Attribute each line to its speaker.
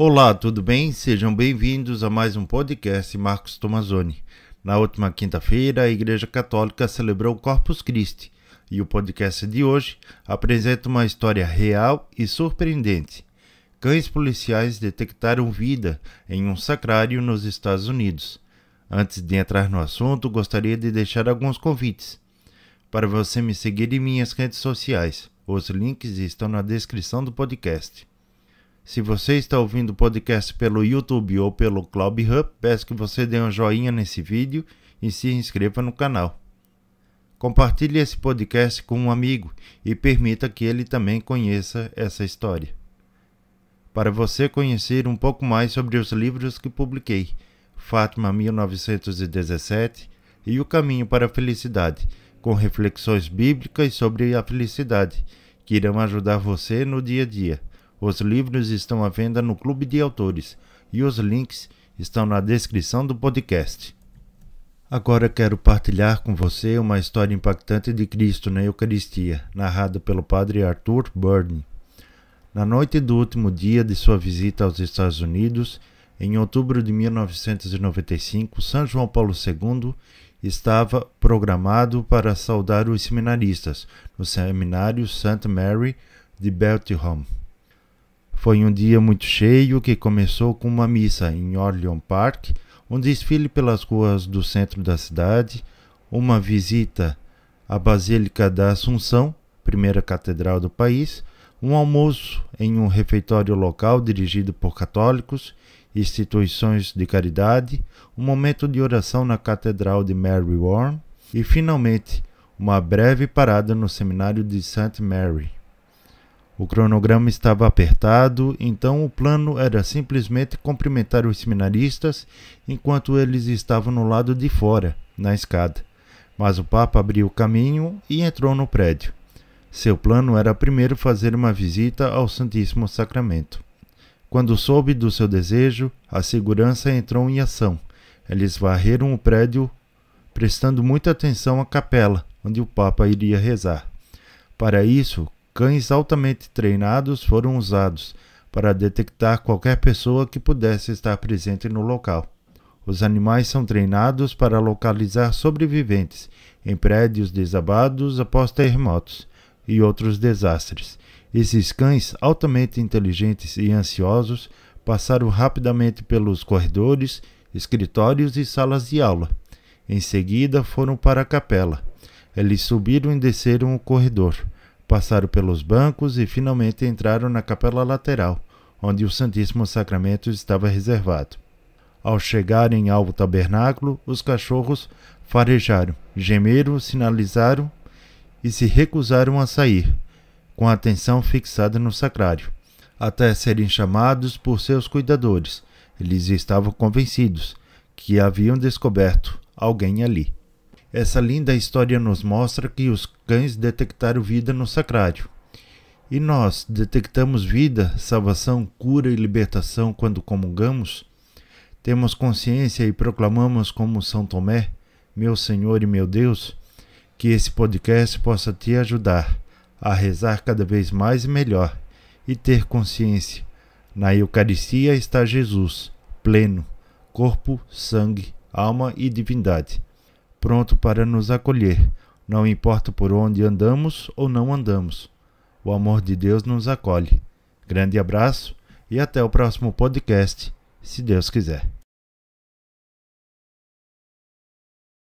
Speaker 1: Olá, tudo bem? Sejam bem-vindos a mais um podcast Marcos Tomazoni. Na última quinta-feira, a Igreja Católica celebrou Corpus Christi e o podcast de hoje apresenta uma história real e surpreendente. Cães policiais detectaram vida em um sacrário nos Estados Unidos. Antes de entrar no assunto, gostaria de deixar alguns convites para você me seguir em minhas redes sociais. Os links estão na descrição do podcast. Se você está ouvindo o podcast pelo YouTube ou pelo Clubhub, peço que você dê um joinha nesse vídeo e se inscreva no canal. Compartilhe esse podcast com um amigo e permita que ele também conheça essa história. Para você conhecer um pouco mais sobre os livros que publiquei, Fátima 1917 e O Caminho para a Felicidade, com reflexões bíblicas sobre a felicidade, que irão ajudar você no dia a dia. Os livros estão à venda no Clube de Autores e os links estão na descrição do podcast. Agora quero partilhar com você uma história impactante de Cristo na Eucaristia, narrada pelo padre Arthur Burney. Na noite do último dia de sua visita aos Estados Unidos, em outubro de 1995, São João Paulo II estava programado para saudar os seminaristas no seminário St. Mary de Beltium. Foi um dia muito cheio que começou com uma missa em Orleans Park, um desfile pelas ruas do centro da cidade, uma visita à Basílica da Assunção, primeira catedral do país, um almoço em um refeitório local dirigido por católicos, instituições de caridade, um momento de oração na Catedral de Mary Warren e, finalmente, uma breve parada no seminário de St. Mary. O cronograma estava apertado, então o plano era simplesmente cumprimentar os seminaristas enquanto eles estavam no lado de fora, na escada. Mas o Papa abriu o caminho e entrou no prédio. Seu plano era primeiro fazer uma visita ao Santíssimo Sacramento. Quando soube do seu desejo, a segurança entrou em ação. Eles varreram o prédio, prestando muita atenção à capela, onde o Papa iria rezar. Para isso, Cães altamente treinados foram usados para detectar qualquer pessoa que pudesse estar presente no local. Os animais são treinados para localizar sobreviventes em prédios desabados após terremotos e outros desastres. Esses cães, altamente inteligentes e ansiosos, passaram rapidamente pelos corredores, escritórios e salas de aula. Em seguida, foram para a capela. Eles subiram e desceram o corredor passaram pelos bancos e finalmente entraram na capela lateral, onde o Santíssimo Sacramento estava reservado. Ao chegarem ao tabernáculo, os cachorros farejaram, gemeram, sinalizaram e se recusaram a sair, com a atenção fixada no sacrário, até serem chamados por seus cuidadores. Eles estavam convencidos que haviam descoberto alguém ali. Essa linda história nos mostra que os cães detectaram vida no sacrário. E nós detectamos vida, salvação, cura e libertação quando comungamos? Temos consciência e proclamamos como São Tomé, meu Senhor e meu Deus? Que esse podcast possa te ajudar a rezar cada vez mais e melhor e ter consciência. Na Eucaristia está Jesus, pleno, corpo, sangue, alma e divindade pronto para nos acolher, não importa por onde andamos ou não andamos. O amor de Deus nos acolhe. Grande abraço e até o próximo podcast, se Deus quiser.